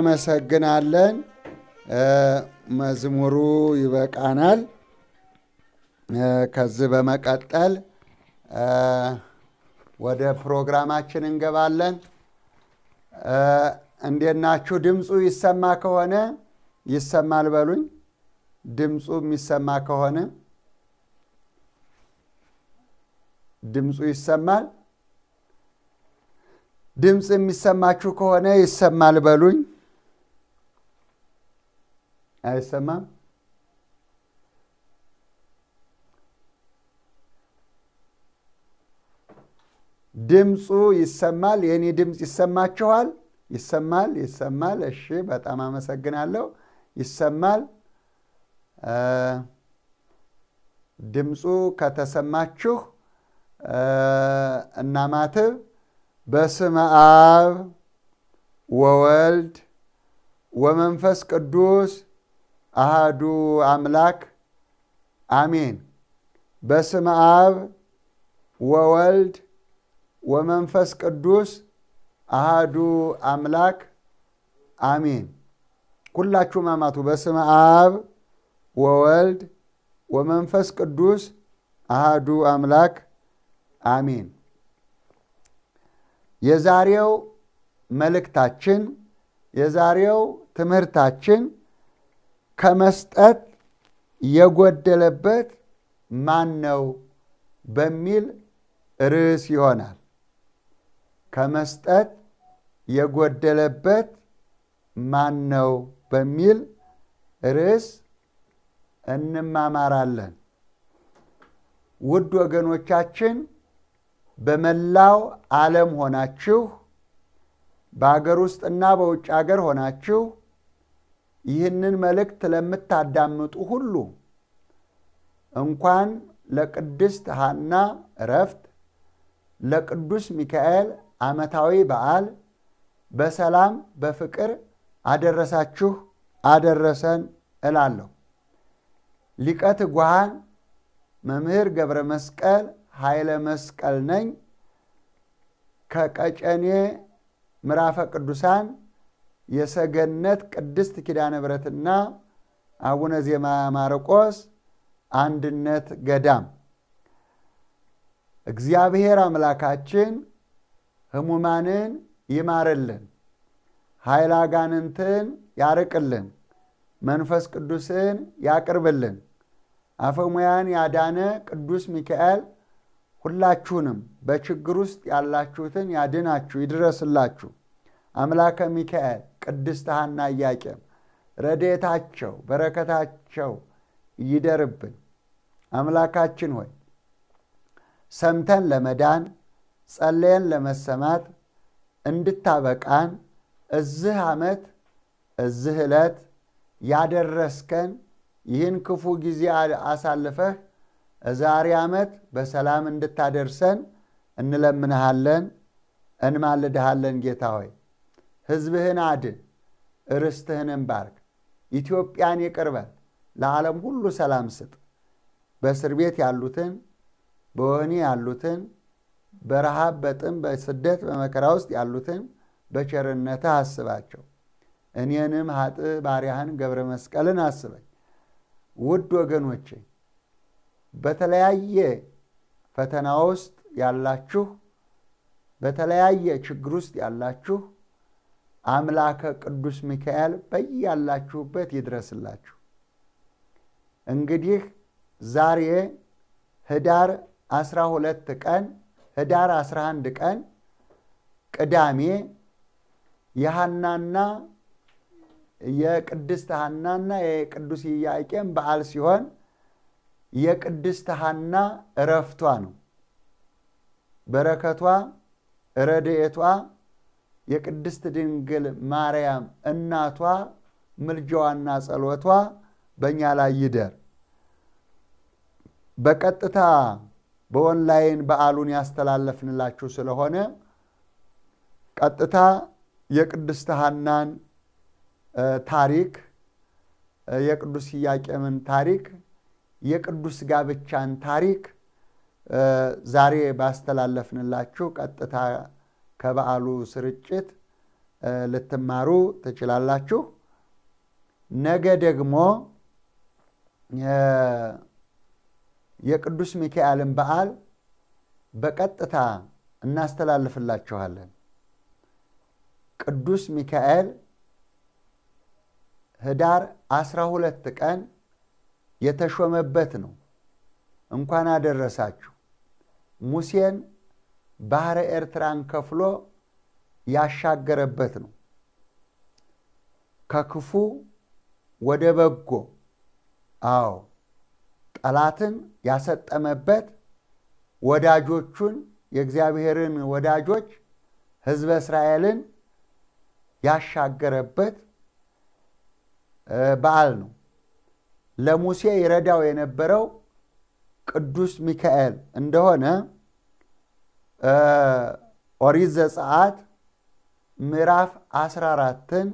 እናመሰግናለን። መዝሙሩ ይበቃናል። ከዚህ በመቀጠል ወደ ፕሮግራማችን እንገባለን። እንዴት ናችሁ? ድምፁ ይሰማ ከሆነ ይሰማል በሉኝ። ድምፁ የሚሰማ ከሆነ ድምፁ ይሰማል። ድምፅ የሚሰማችሁ ከሆነ ይሰማል በሉኝ። አይሰማም። ድምፁ ይሰማል። የእኔ ድምፅ ይሰማችኋል? ይሰማል፣ ይሰማል። እሺ፣ በጣም አመሰግናለሁ። ይሰማል። ድምፁ ከተሰማችሁ ማትብ በስመ አብ ወወልድ ወመንፈስ ቅዱስ አህዱ አምላክ አሜን። በስም አብ ወወልድ ወመንፈስ ቅዱስ አህዱ አምላክ አሜን። ሁላችሁም አማቱ በስም አብ ወወልድ ወመንፈስ ቅዱስ አህዱ አምላክ አሜን። የዛሬው መልእክታችን የዛሬው ትምህርታችን ከመስጠት የጎደለበት ማን ነው በሚል ርዕስ ይሆናል። ከመስጠት የጎደለበት ማን ነው በሚል ርዕስ እንማማራለን። ውድ ወገኖቻችን በመላው ዓለም ሆናችሁ በአገር ውስጥና በውጭ አገር ሆናችሁ ይህንን መልእክት ለምታዳምጡ ሁሉ እንኳን ለቅድስት ሐና እረፍት ለቅዱስ ሚካኤል ዓመታዊ በዓል በሰላም በፍቅር አደረሳችሁ አደረሰን እላለሁ። ሊቀ ትጉሃን መምህር ገብረ መስቀል ኃይለ መስቀል ነኝ ከቀጨኔ ምዕራፈ ቅዱሳን የሰገነት ቅድስት ኪዳነ ምሕረትና አቡነ ዜማ ማርቆስ አንድነት ገዳም እግዚአብሔር አምላካችን ህሙማንን ይማርልን፣ ኃይለ አጋንንትን ያርቅልን፣ መንፈስ ቅዱስን ያቅርብልን። አፈሙያን ያዳነ ቅዱስ ሚካኤል ሁላችሁንም በችግር ውስጥ ያላችሁትን ያድናችሁ፣ ይድረስላችሁ። አምላከ ሚካኤል፣ ቅድስት ሐና ኢያቄም ረዴታቸው በረከታቸው ይደርብን። አምላካችን ሆይ ሰምተን ለመዳን ጸለየን ለመሰማት እንድታበቃን እዚህ ዓመት እዚህ ዕለት ያደረስከን ይህን ክፉ ጊዜ አሳልፈህ ዛሬ ዓመት በሰላም እንድታደርሰን እንለምንሃለን፣ እንማልድሃለን ጌታ ሆይ ህዝብህን አድን፣ ርስትህንም ባርክ፣ ኢትዮጵያን ይቅር ለዓለም ሁሉ ሰላም ስጥ። በእስር ቤት ያሉትን፣ በወህኒ ያሉትን፣ በረሃብ በጥም በስደት በመከራ ውስጥ ያሉትን በቸርነትህ አስባቸው። እኔንም ሀጥ ባሪያህን ገብረ መስቀልን አስበኝ። ውድ ወገኖቼ በተለያየ ፈተና ውስጥ ያላችሁ፣ በተለያየ ችግር ውስጥ ያላችሁ አምላከ ቅዱስ ሚካኤል በያላችሁበት ይድረስላችሁ። እንግዲህ ዛሬ ህዳር 12 ቀን ህዳር 11 ቀን ቅዳሜ የሐናና የቅድስት ሐናና የቅዱስ ኢያቄም በዓል ሲሆን የቅድስት ሐና እረፍቷ ነው። በረከቷ ረድኤቷ የቅድስት ድንግል ማርያም እናቷ ምልጃዋና ጸሎቷ በእኛ ላይ ይደር። በቀጥታ በኦንላይን በዓሉን ያስተላለፍንላችሁ ስለሆነ ቀጥታ የቅድስት ሐናን ታሪክ፣ የቅዱስ ኢያቄምን ታሪክ፣ የቅዱስ ጋብቻን ታሪክ ዛሬ ባስተላለፍንላችሁ ቀጥታ ከበዓሉ ስርጭት ልትማሩ ትችላላችሁ። ነገ ደግሞ የቅዱስ ሚካኤልን በዓል በቀጥታ እናስተላልፍላችኋለን። ቅዱስ ሚካኤል ህዳር አስራ ሁለት ቀን የተሾመበት ነው። እንኳን አደረሳችሁ ሙሴን ባህረ ኤርትራን ከፍሎ ያሻገረበት ነው። ከክፉ ወደ በጎ፣ አዎ ጠላትን ያሰጠመበት ወዳጆቹን የእግዚአብሔርን ወዳጆች ሕዝበ እስራኤልን ያሻገረበት በዓል ነው። ለሙሴ ይረዳው የነበረው ቅዱስ ሚካኤል እንደሆነ ኦሪት ዘጸአት ምዕራፍ 14ን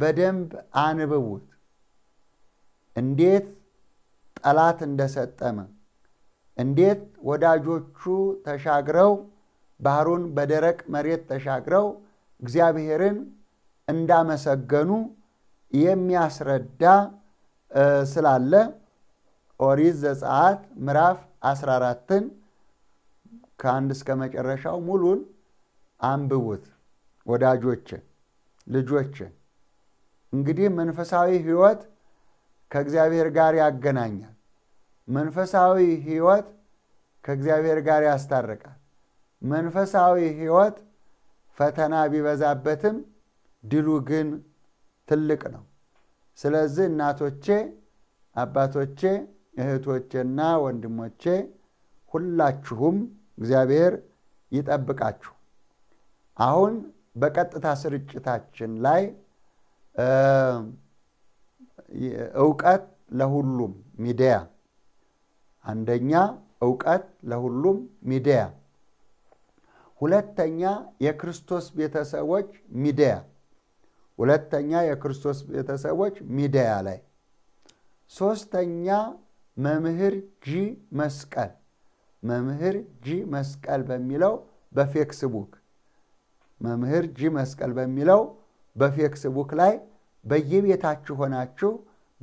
በደንብ አንብቡት። እንዴት ጠላት እንደሰጠመ፣ እንዴት ወዳጆቹ ተሻግረው ባህሩን በደረቅ መሬት ተሻግረው እግዚአብሔርን እንዳመሰገኑ የሚያስረዳ ስላለ ኦሪት ዘጸአት ምዕራፍ 14ን ከአንድ እስከ መጨረሻው ሙሉን አንብቡት። ወዳጆች ልጆች፣ እንግዲህ መንፈሳዊ ህይወት ከእግዚአብሔር ጋር ያገናኛል። መንፈሳዊ ህይወት ከእግዚአብሔር ጋር ያስታርቃል። መንፈሳዊ ህይወት ፈተና ቢበዛበትም ድሉ ግን ትልቅ ነው። ስለዚህ እናቶቼ፣ አባቶቼ፣ እህቶቼና ወንድሞቼ ሁላችሁም እግዚአብሔር ይጠብቃችሁ። አሁን በቀጥታ ስርጭታችን ላይ እውቀት ለሁሉም ሚዲያ አንደኛ እውቀት ለሁሉም ሚዲያ፣ ሁለተኛ የክርስቶስ ቤተሰቦች ሚዲያ ሁለተኛ የክርስቶስ ቤተሰቦች ሚዲያ ላይ ሶስተኛ መምህር ጂ መስቀል መምህር ጂ መስቀል በሚለው በፌክስቡክ መምህር ጂ መስቀል በሚለው በፌክስቡክ ላይ በየቤታችሁ ሆናችሁ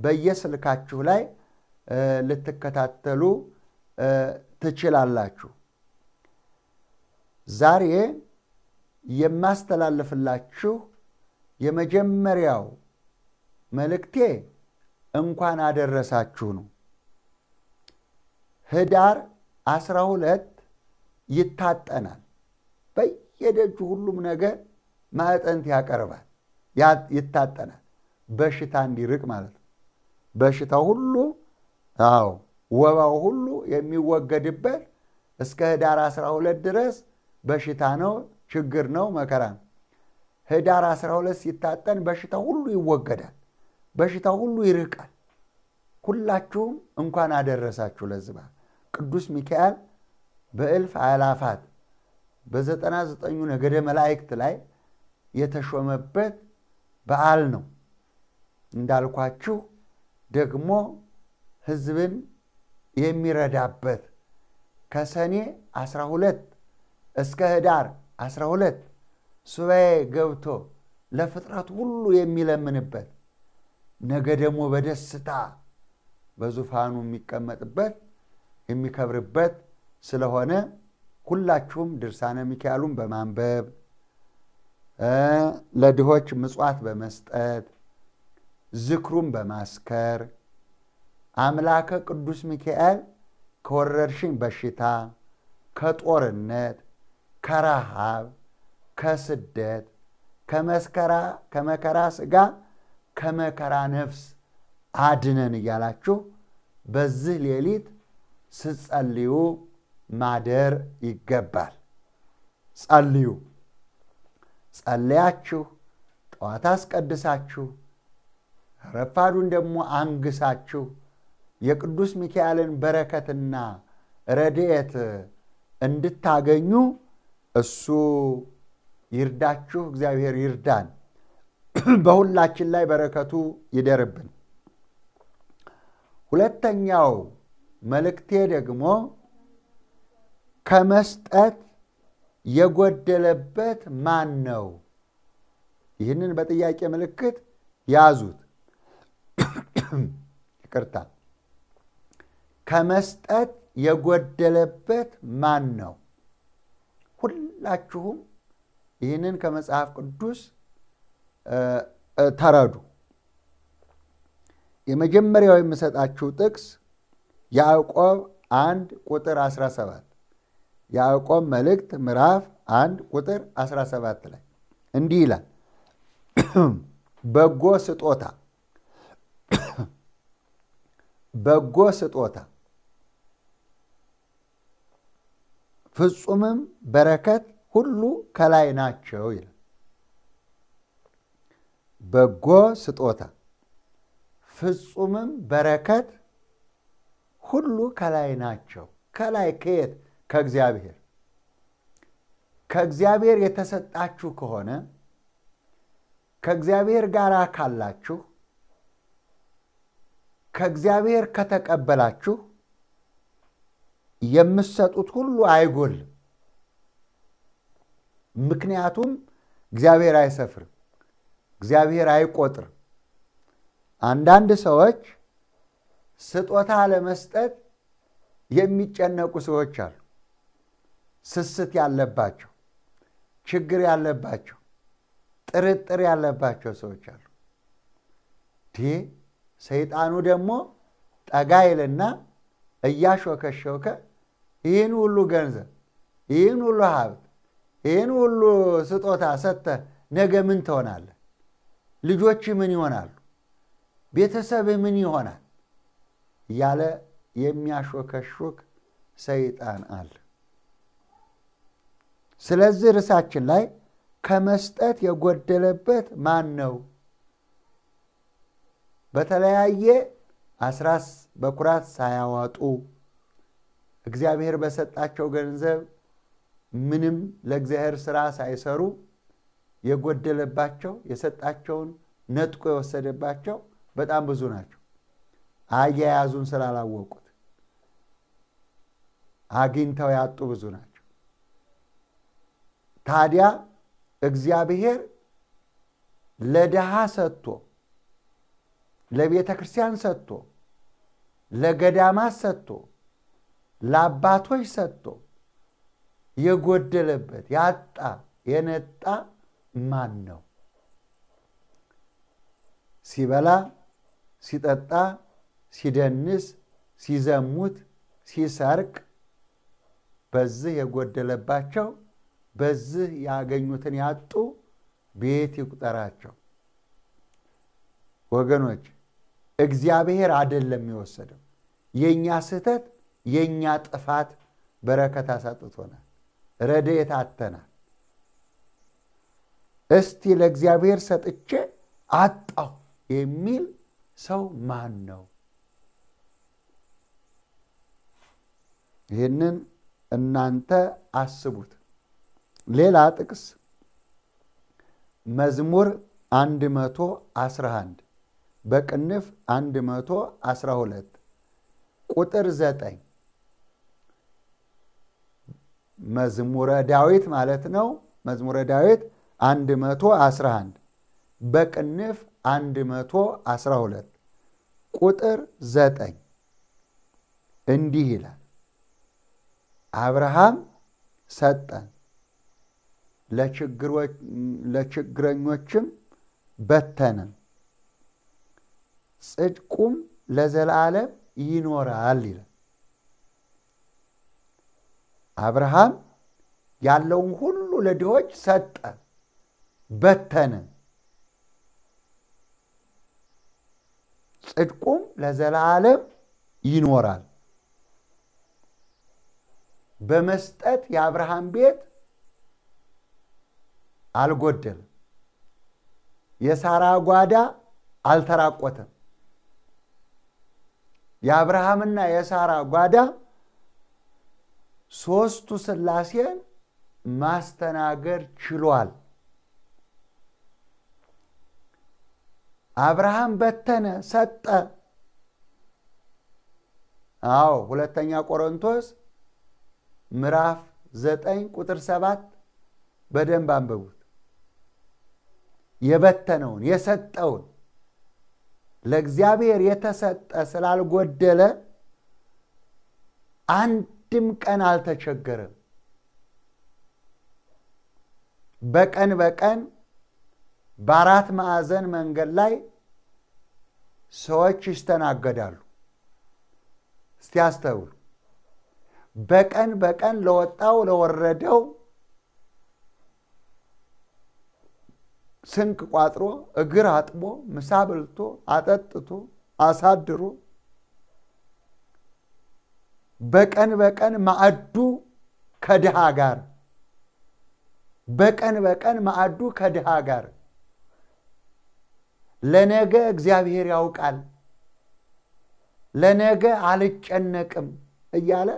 በየስልካችሁ ላይ ልትከታተሉ ትችላላችሁ። ዛሬ የማስተላልፍላችሁ የመጀመሪያው መልእክቴ እንኳን አደረሳችሁ ነው። ህዳር አስራ ሁለት ይታጠናል። በየደጁ ሁሉም ነገር ማዕጠንት ያቀርባል፣ ይታጠናል። በሽታ እንዲርቅ ማለት ነው። በሽታው ሁሉ አዎ ወባው ሁሉ የሚወገድበት እስከ ህዳር 12 ድረስ በሽታ ነው፣ ችግር ነው፣ መከራ ነው። ህዳር 12 ሲታጠን በሽታ ሁሉ ይወገዳል፣ በሽታ ሁሉ ይርቃል። ሁላችሁም እንኳን አደረሳችሁ ለዚህ በዓል። ቅዱስ ሚካኤል በእልፍ አላፋት በዘጠና ዘጠኙ ነገደ መላእክት ላይ የተሾመበት በዓል ነው። እንዳልኳችሁ ደግሞ ሕዝብን የሚረዳበት ከሰኔ 12 እስከ ህዳር 12 ሱባኤ ገብቶ ለፍጥረት ሁሉ የሚለምንበት ነገ ደግሞ በደስታ በዙፋኑ የሚቀመጥበት የሚከብርበት ስለሆነ ሁላችሁም ድርሳነ ሚካኤሉን በማንበብ ለድሆች ምጽዋት በመስጠት ዝክሩን በማስከር አምላከ ቅዱስ ሚካኤል ከወረርሽኝ በሽታ፣ ከጦርነት፣ ከረሃብ፣ ከስደት፣ ከመከራ ስጋ ከመከራ ነፍስ አድነን እያላችሁ በዚህ ሌሊት ስጸልዩ ማደር ይገባል። ጸልዩ። ጸልያችሁ ጠዋት አስቀድሳችሁ ረፋዱን ደግሞ አንግሳችሁ የቅዱስ ሚካኤልን በረከትና ረድኤት እንድታገኙ እሱ ይርዳችሁ። እግዚአብሔር ይርዳን። በሁላችን ላይ በረከቱ ይደርብን። ሁለተኛው መልእክቴ ደግሞ ከመስጠት የጎደለበት ማን ነው? ይህንን በጥያቄ ምልክት ያዙት። ይቅርታ። ከመስጠት የጎደለበት ማን ነው? ሁላችሁም ይህንን ከመጽሐፍ ቅዱስ ተረዱ። የመጀመሪያው የምሰጣችሁ ጥቅስ ያዕቆብ 1 ቁጥር 17 ያዕቆብ መልእክት ምዕራፍ 1 ቁጥር 17 ላይ እንዲህ ይላል፣ በጎ ስጦታ በጎ ስጦታ ፍጹምም በረከት ሁሉ ከላይ ናቸው ይላል። በጎ ስጦታ ፍጹምም በረከት ሁሉ ከላይ ናቸው። ከላይ ከየት? ከእግዚአብሔር። ከእግዚአብሔር የተሰጣችሁ ከሆነ ከእግዚአብሔር ጋር ካላችሁ ከእግዚአብሔር ከተቀበላችሁ የምትሰጡት ሁሉ አይጎልም። ምክንያቱም እግዚአብሔር አይሰፍርም፣ እግዚአብሔር አይቆጥርም። አንዳንድ ሰዎች ስጦታ ለመስጠት የሚጨነቁ ሰዎች አሉ። ስስት ያለባቸው፣ ችግር ያለባቸው፣ ጥርጥር ያለባቸው ሰዎች አሉ። ይህ ሰይጣኑ ደግሞ ጠጋይልና እያሾከሾከ ይህን ሁሉ ገንዘብ፣ ይህን ሁሉ ሀብት፣ ይህን ሁሉ ስጦታ ሰጥተህ ነገ ምን ትሆናለህ? ልጆች ምን ይሆናሉ? ቤተሰብህ ምን ይሆናል? ያለ የሚያሾከሹክ ሰይጣን አለ። ስለዚህ ርዕሳችን ላይ ከመስጠት የጎደለበት ማን ነው? በተለያየ አስራስ በኩራት ሳያዋጡ እግዚአብሔር በሰጣቸው ገንዘብ ምንም ለእግዚአብሔር ስራ ሳይሰሩ የጎደለባቸው የሰጣቸውን ነጥቆ የወሰደባቸው በጣም ብዙ ናቸው። አያያዙን ስላላወቁት አግኝተው ያጡ ብዙ ናቸው። ታዲያ እግዚአብሔር ለድሃ ሰጥቶ ለቤተ ክርስቲያን ሰጥቶ ለገዳማት ሰጥቶ ለአባቶች ሰጥቶ የጎደለበት ያጣ የነጣ ማን ነው? ሲበላ ሲጠጣ ሲደንስ፣ ሲዘሙት፣ ሲሰርቅ በዚህ የጎደለባቸው በዚህ ያገኙትን ያጡ ቤት ይቁጠራቸው። ወገኖች እግዚአብሔር አይደለም የወሰደው። የእኛ ስህተት፣ የእኛ ጥፋት በረከት አሳጥቶናል፣ ረድኤት አተናል። እስቲ ለእግዚአብሔር ሰጥቼ አጣሁ የሚል ሰው ማን ነው? ይህንን እናንተ አስቡት። ሌላ ጥቅስ መዝሙር 111 በቅንፍ 112 ቁጥር 9 መዝሙረ ዳዊት ማለት ነው። መዝሙረ ዳዊት 111 በቅንፍ 112 ቁጥር 9 እንዲህ ይላል አብርሃም ሰጠን፣ ለችግረኞችም በተነን፣ ጽድቁም ለዘላለም ይኖራል ይላል። አብርሃም ያለውን ሁሉ ለድሆች ሰጠ፣ በተነ፣ ጽድቁም ለዘላለም ይኖራል። በመስጠት የአብርሃም ቤት አልጎደልም፣ የሳራ ጓዳ አልተራቆተም። የአብርሃምና የሳራ ጓዳ ሶስቱ ስላሴን ማስተናገድ ችሏል። አብርሃም በተነ፣ ሰጠ። አዎ ሁለተኛ ቆሮንቶስ ምዕራፍ ዘጠኝ ቁጥር ሰባት በደንብ አንበቡት። የበተነውን የሰጠውን ለእግዚአብሔር የተሰጠ ስላልጎደለ አንድም ቀን አልተቸገረም። በቀን በቀን በአራት ማዕዘን መንገድ ላይ ሰዎች ይስተናገዳሉ። እስቲ አስተውሉ። በቀን በቀን ለወጣው ለወረደው ስንቅ ቋጥሮ እግር አጥቦ ምሳ በልቶ አጠጥቶ አሳድሮ በቀን በቀን ማዕዱ ከድሃ ጋር በቀን በቀን ማዕዱ ከድሃ ጋር ለነገ እግዚአብሔር ያውቃል፣ ለነገ አልጨነቅም እያለ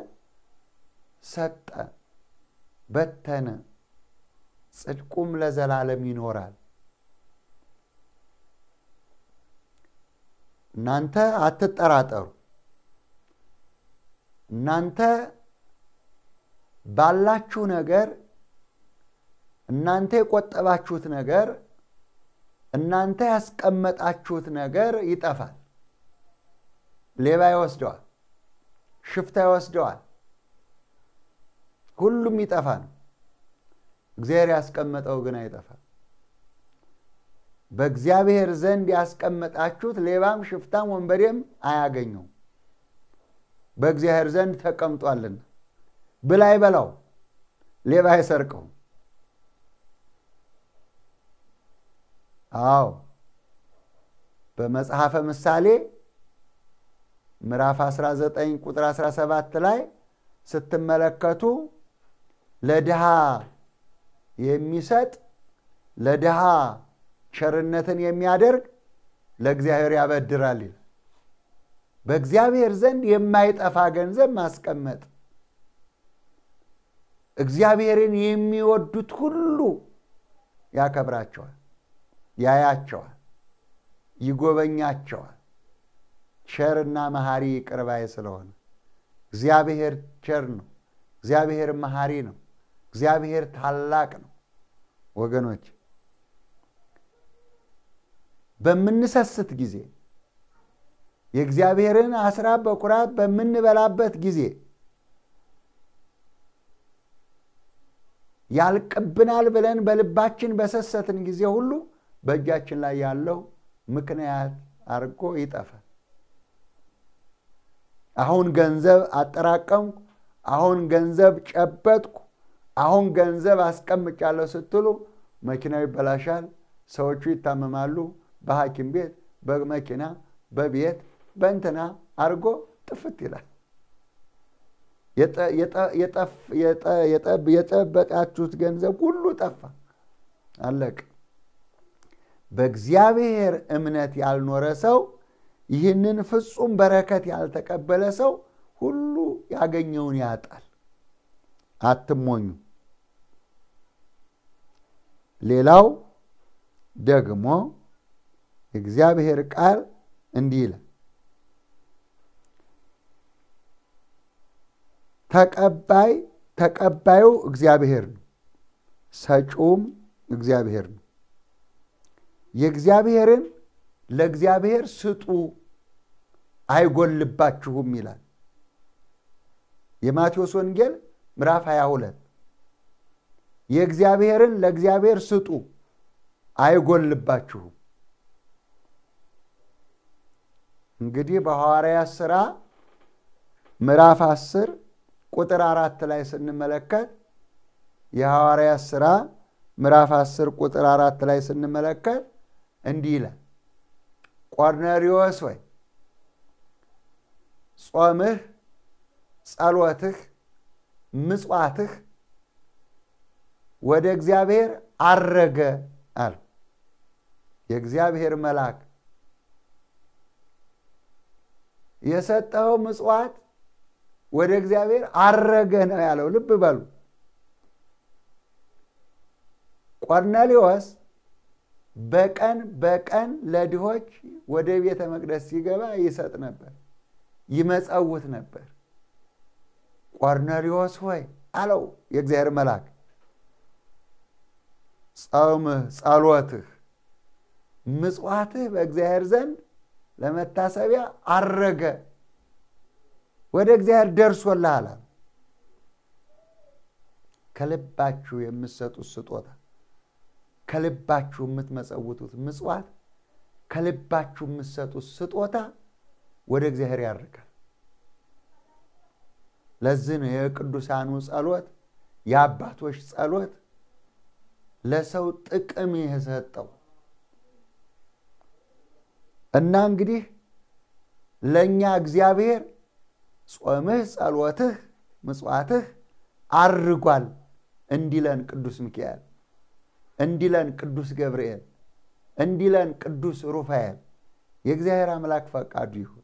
ሰጠ፣ በተነ፣ ጽድቁም ለዘላለም ይኖራል። እናንተ አትጠራጠሩ። እናንተ ባላችሁ ነገር፣ እናንተ የቆጠባችሁት ነገር፣ እናንተ ያስቀመጣችሁት ነገር ይጠፋል። ሌባ ይወስደዋል። ሽፍታ ይወስደዋል። ሁሉም ይጠፋል። እግዚአብሔር ያስቀመጠው ግን አይጠፋም። በእግዚአብሔር ዘንድ ያስቀመጣችሁት ሌባም ሽፍታም ወንበዴም አያገኘው በእግዚአብሔር ዘንድ ተቀምጧልና። ብላይ በላው ሌባ አይሰርቀው። አዎ በመጽሐፈ ምሳሌ ምዕራፍ 19 ቁጥር 17 ላይ ስትመለከቱ ለድሃ የሚሰጥ ለድሃ ቸርነትን የሚያደርግ ለእግዚአብሔር ያበድራል ይል በእግዚአብሔር ዘንድ የማይጠፋ ገንዘብ ማስቀመጥ እግዚአብሔርን የሚወዱት ሁሉ ያከብራቸዋል፣ ያያቸዋል፣ ይጎበኛቸዋል። ቸርና መሐሪ ቅርባይ ስለሆነ እግዚአብሔር ቸር ነው። እግዚአብሔር መሐሪ ነው። እግዚአብሔር ታላቅ ነው ወገኖች። በምንሰስት ጊዜ የእግዚአብሔርን አስራ በኩራት በምንበላበት ጊዜ ያልቅብናል ብለን በልባችን በሰሰትን ጊዜ ሁሉ በእጃችን ላይ ያለው ምክንያት አድርጎ ይጠፋል። አሁን ገንዘብ አጠራቀምኩ፣ አሁን ገንዘብ ጨበጥኩ፣ አሁን ገንዘብ አስቀምጫለሁ ስትሉ መኪናው ይበላሻል፣ ሰዎቹ ይታመማሉ፣ በሐኪም ቤት፣ በመኪና፣ በቤት፣ በእንትና አድርጎ ጥፍት ይላል። የጠበቃችሁት ገንዘብ ሁሉ ጠፋ፣ አለቅ በእግዚአብሔር እምነት ያልኖረ ሰው ይህንን ፍጹም በረከት ያልተቀበለ ሰው ሁሉ ያገኘውን ያጣል። አትሞኙ። ሌላው ደግሞ የእግዚአብሔር ቃል እንዲህ ይለ ተቀባይ ተቀባዩ እግዚአብሔር ነው፣ ሰጩም እግዚአብሔር ነው። የእግዚአብሔርን ለእግዚአብሔር ስጡ አይጎልባችሁም ይላል የማቴዎስ ወንጌል ምዕራፍ 22 የእግዚአብሔርን ለእግዚአብሔር ስጡ፣ አይጎልባችሁም። እንግዲህ በሐዋርያ ሥራ ምዕራፍ አስር ቁጥር አራት ላይ ስንመለከት የሐዋርያ ሥራ ምዕራፍ አስር ቁጥር አራት ላይ ስንመለከት እንዲህ ይላል፣ ቆርኔሌዎስ ወይ ጾምህ፣ ጸሎትህ፣ ምጽዋትህ ወደ እግዚአብሔር አረገ አለ። የእግዚአብሔር መልአክ የሰጠኸው ምጽዋት ወደ እግዚአብሔር አረገ ነው ያለው። ልብ በሉ። ቆርኔሊዎስ በቀን በቀን ለድሆች ወደ ቤተ መቅደስ ሲገባ ይሰጥ ነበር፣ ይመጸውት ነበር። ቆርኔሊዎስ ሆይ አለው የእግዚአብሔር መልአክ ጾምህ፣ ጸሎትህ፣ ምጽዋትህ በእግዚአብሔር ዘንድ ለመታሰቢያ አረገ፣ ወደ እግዚአብሔር ደርሶልሃል ከልባችሁ የምትሰጡት ስጦታ፣ ከልባችሁ የምትመጸውቱት ምጽዋት፣ ከልባችሁ የምትሰጡት ስጦታ ወደ እግዚአብሔር ያርጋል። ለዚህ ነው የቅዱሳኑ ጸሎት፣ የአባቶች ጸሎት ለሰው ጥቅም የሰጠው እና እንግዲህ ለእኛ እግዚአብሔር ጾምህ፣ ጸሎትህ፣ ምጽዋትህ አድርጓል እንዲለን ቅዱስ ሚካኤል እንዲለን ቅዱስ ገብርኤል እንዲለን ቅዱስ ሩፋኤል የእግዚአብሔር አምላክ ፈቃዱ ይሁን።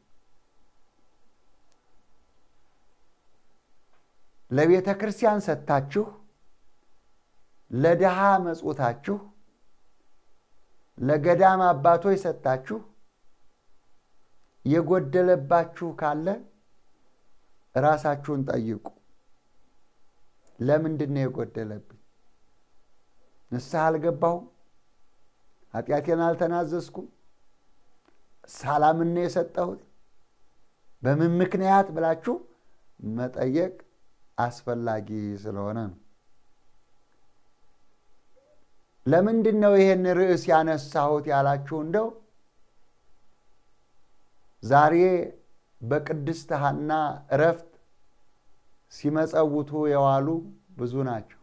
ለቤተ ክርስቲያን ሰጥታችሁ ለድሃ መጽታችሁ ለገዳም አባቶች ሰጣችሁ የጎደለባችሁ ካለ ራሳችሁን ጠይቁ። ለምንድን ነው የጎደለብኝ? ንስሐ አልገባሁም? ኃጢአቴን አልተናዘዝኩም? ሰላምን ነው የሰጠሁት? በምን ምክንያት ብላችሁ መጠየቅ አስፈላጊ ስለሆነ ነው። ለምንድን ነው ይሄን ርዕስ ያነሳሁት ያላችሁ እንደው ዛሬ በቅድስት ሐና እረፍት ሲመጸውቱ የዋሉ ብዙ ናቸው።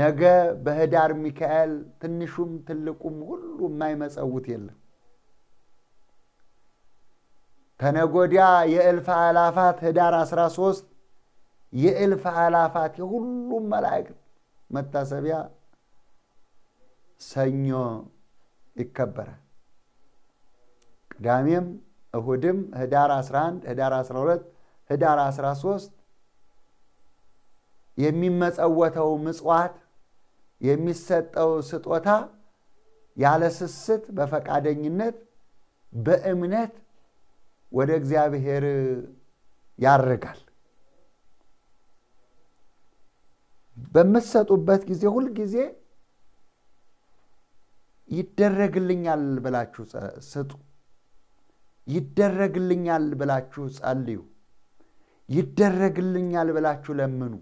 ነገ በህዳር ሚካኤል ትንሹም ትልቁም ሁሉ የማይመጸውት የለም። ተነጎዲያ የእልፍ አላፋት ህዳር 13 የእልፍ አላፋት የሁሉም መላእክት መታሰቢያ ሰኞ ይከበራል። ቅዳሜም እሁድም ህዳር 11፣ ህዳር 12፣ ህዳር 13 የሚመጸወተው ምጽዋት የሚሰጠው ስጦታ ያለ ስስት በፈቃደኝነት በእምነት ወደ እግዚአብሔር ያርጋል። በምትሰጡበት ጊዜ ሁልጊዜ ይደረግልኛል ብላችሁ ስጡ። ይደረግልኛል ብላችሁ ጸልዩ። ይደረግልኛል ብላችሁ ለምኑ።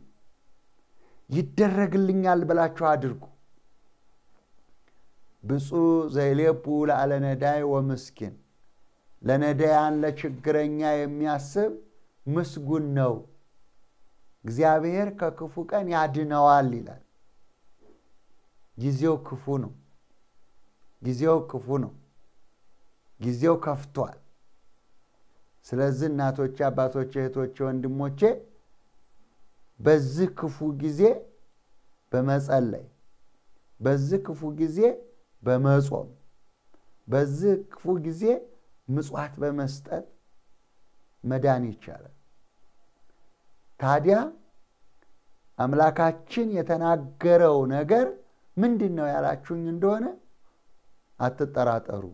ይደረግልኛል ብላችሁ አድርጉ። ብፁዕ ዘይሌቡ ለአለ ነዳይ ወምስኪን፣ ለነዳያን ለችግረኛ የሚያስብ ምስጉን ነው። እግዚአብሔር ከክፉ ቀን ያድነዋል ይላል። ጊዜው ክፉ ነው። ጊዜው ክፉ ነው። ጊዜው ከፍቷል። ስለዚህ እናቶች አባቶች እህቶች ወንድሞቼ በዚህ ክፉ ጊዜ በመጸለይ በዚህ ክፉ ጊዜ በመጾም በዚህ ክፉ ጊዜ ምጽዋት በመስጠት መዳን ይቻላል። ታዲያ አምላካችን የተናገረው ነገር ምንድን ነው ያላችሁኝ እንደሆነ አትጠራጠሩ፣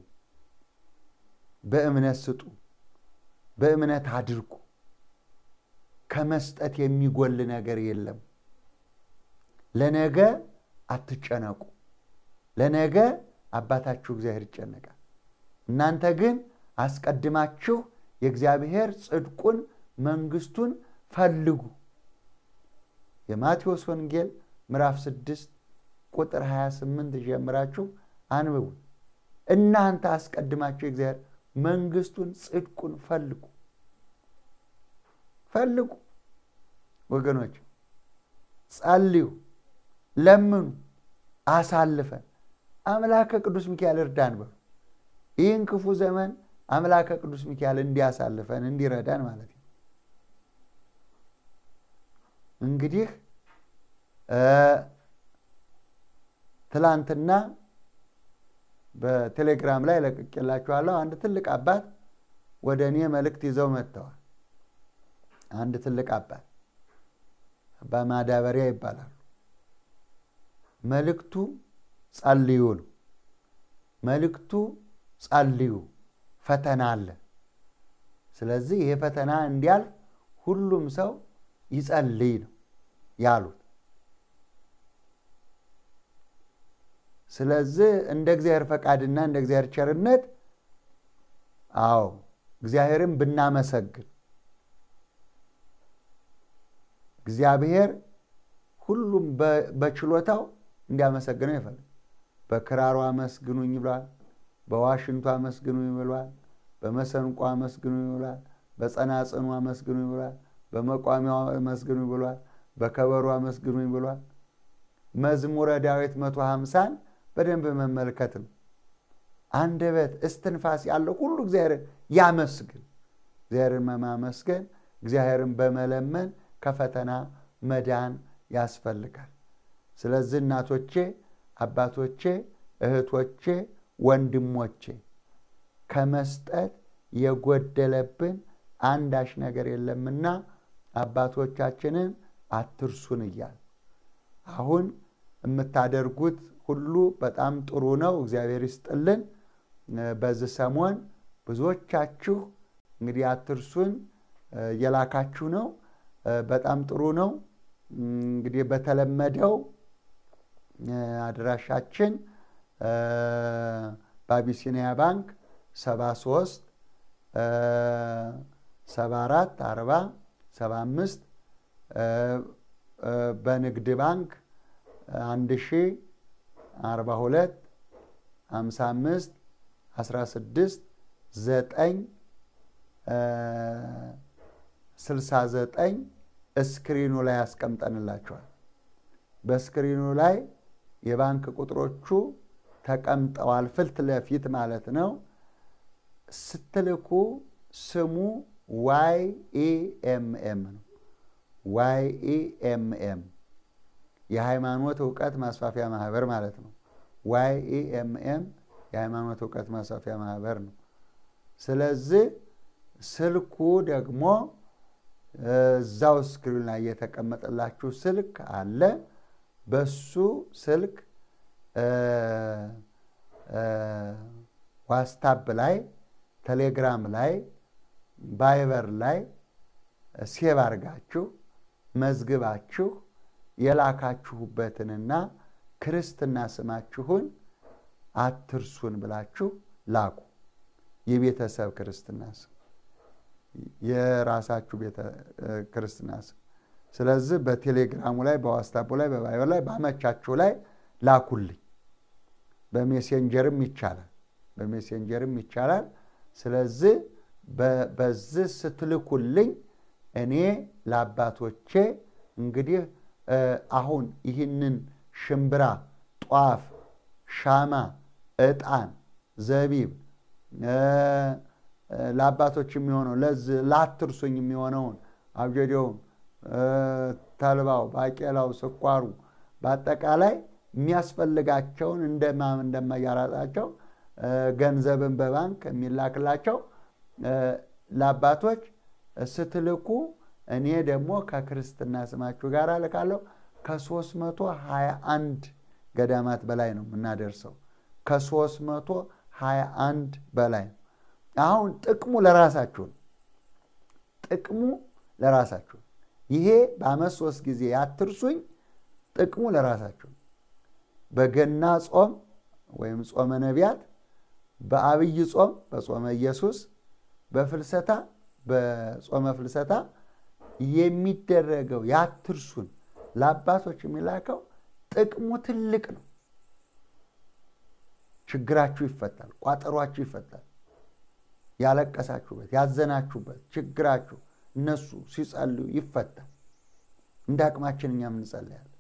በእምነት ስጡ፣ በእምነት አድርጉ። ከመስጠት የሚጎል ነገር የለም። ለነገ አትጨነቁ። ለነገ አባታችሁ እግዚአብሔር ይጨነቃል። እናንተ ግን አስቀድማችሁ የእግዚአብሔር ጽድቁን፣ መንግስቱን ፈልጉ። የማቴዎስ ወንጌል ምዕራፍ 6 ቁጥር 28 ጀምራችሁ አንብቡ። እናንተ አስቀድማችሁ እግዚአብሔር መንግስቱን፣ ጽድቁን ፈልጉ ፈልጉ ወገኖች፣ ጸልዩ፣ ለምኑ፣ አሳልፈን አምላከ ቅዱስ ሚካኤል እርዳን በሉ። ይህን ክፉ ዘመን አምላከ ቅዱስ ሚካኤል እንዲያሳልፈን እንዲረዳን ማለት ነው። እንግዲህ ትላንትና በቴሌግራም ላይ ለቅቄላችኋለሁ። አንድ ትልቅ አባት ወደ እኔ መልእክት ይዘው መጥተዋል። አንድ ትልቅ አባት አባ ማዳበሪያ ይባላሉ። መልእክቱ ጸልዩ ነው። መልእክቱ ጸልዩ፣ ፈተና አለ። ስለዚህ ይሄ ፈተና እንዲያል ሁሉም ሰው ይጸልይ ነው ያሉት። ስለዚህ እንደ እግዚአብሔር ፈቃድና እንደ እግዚአብሔር ቸርነት አዎ እግዚአብሔርን ብናመሰግን እግዚአብሔር ሁሉም በችሎታው እንዲያመሰግነው ይፈልግ። በክራሩ አመስግኑኝ ብሏል። በዋሽንቱ አመስግኑኝ ብሏል። በመሰንቆ አመስግኑኝ ብሏል። በጸናጽኑ አመስግኑኝ ብሏል። በመቋሚያው አመስግኑኝ ብሏል። በከበሩ አመስግኑኝ ብሏል። መዝሙረ ዳዊት መቶ ሀምሳን በደንብ መመልከት ነው። አንደበት እስትንፋስ ያለው ሁሉ እግዚአብሔርን ያመስግን። እግዚአብሔርን በማመስገን እግዚአብሔርን በመለመን ከፈተና መዳን ያስፈልጋል። ስለዚህ እናቶቼ፣ አባቶቼ፣ እህቶቼ፣ ወንድሞቼ ከመስጠት የጎደለብን አንዳች ነገር የለምና አባቶቻችንን አትርሱን እያል አሁን የምታደርጉት ሁሉ በጣም ጥሩ ነው። እግዚአብሔር ይስጥልን። በዚህ ሰሞን ብዙዎቻችሁ እንግዲህ አትርሱን የላካችሁ ነው። በጣም ጥሩ ነው። እንግዲህ በተለመደው አድራሻችን በአቢሲኒያ ባንክ 73 74 40 75 በንግድ ባንክ 1 ሺህ አርባ ሁለት ሀምሳ አምስት አስራ እስክሪኑ ላይ ያስቀምጠንላቸዋል። በስክሪኑ ላይ የባንክ ቁጥሮቹ ተቀምጠዋል፣ ፊት ለፊት ማለት ነው። ስትልኩ ስሙ ዋይ ኢኤምኤም ነው። ዋይ ኢኤምኤም የሃይማኖት እውቀት ማስፋፊያ ማህበር ማለት ነው። ዋይ ኤምኤም የሃይማኖት እውቀት ማስፋፊያ ማህበር ነው። ስለዚህ ስልኩ ደግሞ እዛው ስክሪን ላይ የተቀመጠላችሁ ስልክ አለ። በሱ ስልክ ዋስታፕ ላይ፣ ቴሌግራም ላይ፣ ቫይበር ላይ ሴቭ አድርጋችሁ መዝግባችሁ የላካችሁበትንና ክርስትና ስማችሁን አትርሱን ብላችሁ ላኩ። የቤተሰብ ክርስትና ስም፣ የራሳችሁ ክርስትና ስም። ስለዚህ በቴሌግራሙ ላይ፣ በዋትስአፑ ላይ፣ በቫይበር ላይ፣ በአመቻችሁ ላይ ላኩልኝ። በሜሴንጀርም ይቻላል፣ በሜሴንጀርም ይቻላል። ስለዚህ በዚህ ስትልኩልኝ እኔ ለአባቶቼ እንግዲህ አሁን ይህንን ሽምብራ፣ ጧፍ፣ ሻማ፣ እጣን ዘቢብ ለአባቶች የሚሆነው ለዝ ላትርሱኝ የሚሆነውን አብጀዴውም፣ ተልባው፣ ባቄላው፣ ስኳሩ በአጠቃላይ የሚያስፈልጋቸውን እንደማያራጣቸው ገንዘብን በባንክ የሚላክላቸው ለአባቶች ስትልኩ እኔ ደግሞ ከክርስትና ስማችሁ ጋር ልካለሁ። ከ321 አንድ ገዳማት በላይ ነው የምናደርሰው። ከ መቶ በላይ ነው። አሁን ጥቅሙ ለራሳችሁ ነው። ጥቅሙ ለራሳችሁ ይሄ በአመት ሶስት ጊዜ ያትርሱኝ ጥቅሙ ለራሳችሁ በገና ጾም ወይም ጾመ ነቢያት፣ በአብይ ጾም በጾመ ኢየሱስ፣ በፍልሰታ በጾመ ፍልሰታ የሚደረገው ያትርሱን ለአባቶች የሚላከው ጥቅሙ ትልቅ ነው። ችግራችሁ ይፈታል፣ ቋጠሯችሁ ይፈታል። ያለቀሳችሁበት፣ ያዘናችሁበት ችግራችሁ እነሱ ሲጸልዩ ይፈታል። እንደ አቅማችን እኛም እንጸልያለን።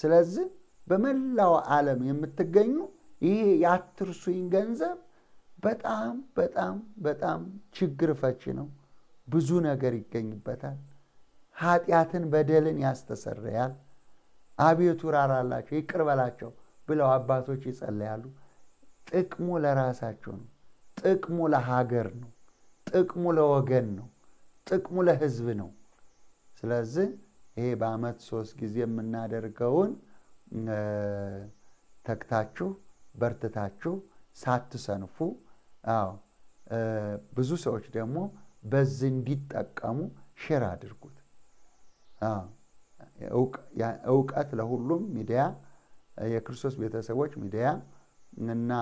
ስለዚህ በመላው ዓለም የምትገኙ ይሄ የአትርሱኝ ገንዘብ በጣም በጣም በጣም ችግር ፈቺ ነው። ብዙ ነገር ይገኝበታል። ኃጢአትን በደልን ያስተሰርያል። አቤቱ ራራላቸው፣ ይቅር ብለው አባቶች ይጸለያሉ። ጥቅሙ ለራሳቸው ነው። ጥቅሙ ለሀገር ነው። ጥቅሙ ለወገን ነው። ጥቅሙ ለህዝብ ነው። ስለዚህ ይሄ በአመት ሶስት ጊዜ የምናደርገውን ተግታችሁ በርትታችሁ ሳትሰንፉ አዎ ብዙ ሰዎች ደግሞ በዚህ እንዲጠቀሙ ሼር አድርጉት። እውቀት ለሁሉም ሚዲያ የክርስቶስ ቤተሰቦች ሚዲያ እና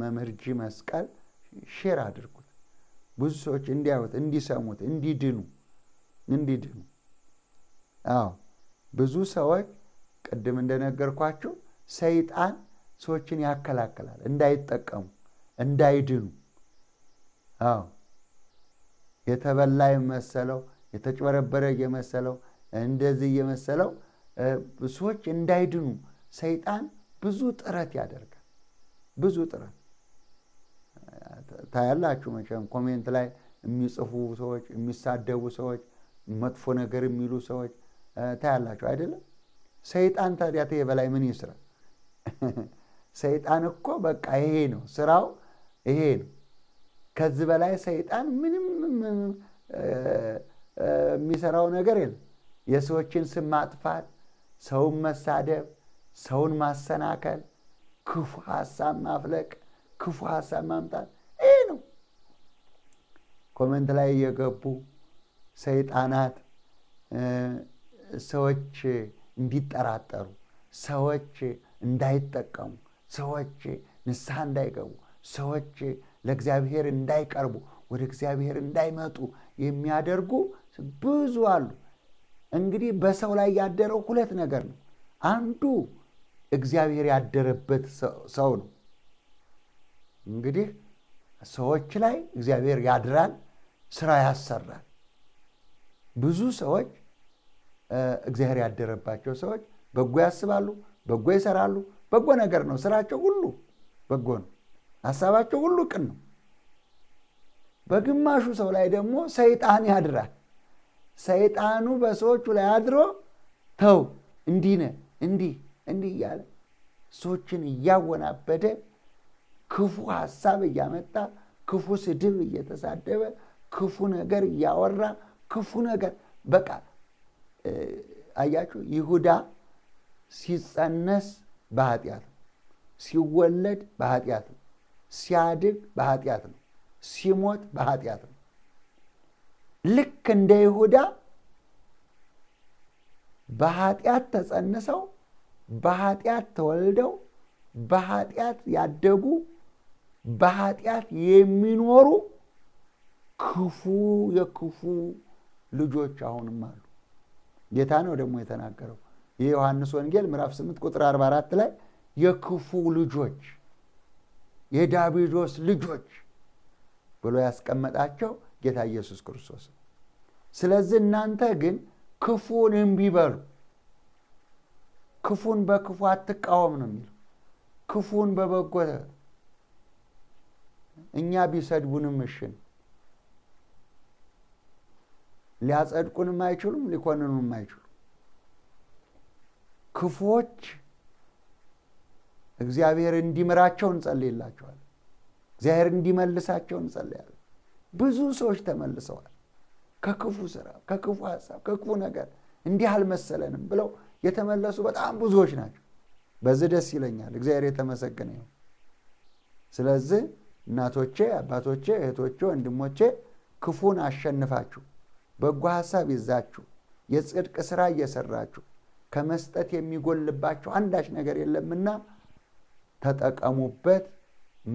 መምህርጂ መስቀል ሼር አድርጉት። ብዙ ሰዎች እንዲያዩት፣ እንዲሰሙት፣ እንዲድኑ እንዲድኑ። አዎ ብዙ ሰዎች ቅድም እንደነገርኳቸው ሰይጣን ሰዎችን ያከላክላል እንዳይጠቀሙ፣ እንዳይድኑ። አዎ የተበላ የመሰለው የተጭበረበረ የመሰለው እንደዚህ እየመሰለው ሰዎች እንዳይድኑ ሰይጣን ብዙ ጥረት ያደርጋል። ብዙ ጥረት ታያላችሁ መቼም ኮሜንት ላይ የሚጽፉ ሰዎች፣ የሚሳደቡ ሰዎች፣ መጥፎ ነገር የሚሉ ሰዎች ታያላችሁ አይደለም። ሰይጣን ታዲያ በላይ ምን ይስራ? ሰይጣን እኮ በቃ ይሄ ነው ስራው፣ ይሄ ነው። ከዚህ በላይ ሰይጣን ምንም የሚሰራው ነገር የለም። የሰዎችን ስም ማጥፋት፣ ሰውን መሳደብ፣ ሰውን ማሰናከል፣ ክፉ ሀሳብ ማፍለቅ፣ ክፉ ሀሳብ ማምጣት ይህ ነው። ኮመንት ላይ የገቡ ሰይጣናት ሰዎች እንዲጠራጠሩ፣ ሰዎች እንዳይጠቀሙ፣ ሰዎች ንስሐ እንዳይገቡ፣ ሰዎች ለእግዚአብሔር እንዳይቀርቡ፣ ወደ እግዚአብሔር እንዳይመጡ የሚያደርጉ ብዙ አሉ። እንግዲህ በሰው ላይ ያደረው ሁለት ነገር ነው። አንዱ እግዚአብሔር ያደረበት ሰው ነው። እንግዲህ ሰዎች ላይ እግዚአብሔር ያድራል፣ ስራ ያሰራል። ብዙ ሰዎች እግዚአብሔር ያደረባቸው ሰዎች በጎ ያስባሉ፣ በጎ ይሰራሉ። በጎ ነገር ነው። ስራቸው ሁሉ በጎ ነው። ሀሳባቸው ሁሉ ቅን ነው። በግማሹ ሰው ላይ ደግሞ ሰይጣን ያድራል። ሰይጣኑ በሰዎቹ ላይ አድሮ ተው እንዲነ ነህ እንዲህ እንዲህ እያለ ሰዎችን እያወናበደ ክፉ ሀሳብ እያመጣ ክፉ ስድብ እየተሳደበ ክፉ ነገር እያወራ ክፉ ነገር በቃ አያችሁ፣ ይሁዳ ሲጸነስ በኃጢአት ነው፣ ሲወለድ በኃጢአት ነው፣ ሲያድግ በኃጢአት ነው፣ ሲሞት በኃጢአት ነው። ልክ እንደ ይሁዳ በኃጢአት ተጸንሰው በኃጢአት ተወልደው በኃጢአት ያደጉ በኃጢአት የሚኖሩ ክፉ የክፉ ልጆች አሁንም አሉ። ጌታ ነው ደግሞ የተናገረው። የዮሐንስ ወንጌል ምዕራፍ 8 ቁጥር 44 ላይ የክፉ ልጆች የዳቢሎስ ልጆች ብሎ ያስቀመጣቸው ጌታ ኢየሱስ ክርስቶስ። ስለዚህ እናንተ ግን ክፉን እንቢበሉ ክፉን በክፉ አትቃወም ነው የሚለው። ክፉን በበጎ እኛ ቢሰድቡንም እሽን፣ ሊያጸድቁንም አይችሉም፣ ሊኮንኑም አይችሉም። ክፉዎች እግዚአብሔር እንዲምራቸው እንጸልይላቸዋል። እግዚአብሔር እንዲመልሳቸው እንጸልያለ ብዙ ሰዎች ተመልሰዋል። ከክፉ ስራ፣ ከክፉ ሀሳብ፣ ከክፉ ነገር እንዲህ አልመሰለንም ብለው የተመለሱ በጣም ብዙዎች ናቸው። በዚህ ደስ ይለኛል። እግዚአብሔር የተመሰገነ ይሁን። ስለዚህ እናቶቼ፣ አባቶቼ፣ እህቶቼ፣ ወንድሞቼ ክፉን አሸንፋችሁ በጎ ሀሳብ ይዛችሁ የጽድቅ ስራ እየሰራችሁ ከመስጠት የሚጎልባቸው አንዳች ነገር የለምና ተጠቀሙበት።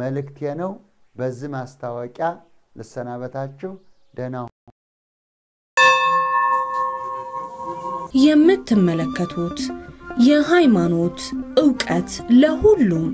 መልእክቴ ነው። በዚህ ማስታወቂያ ልሰናበታችሁ። ደህና የምትመለከቱት የሃይማኖት እውቀት ለሁሉም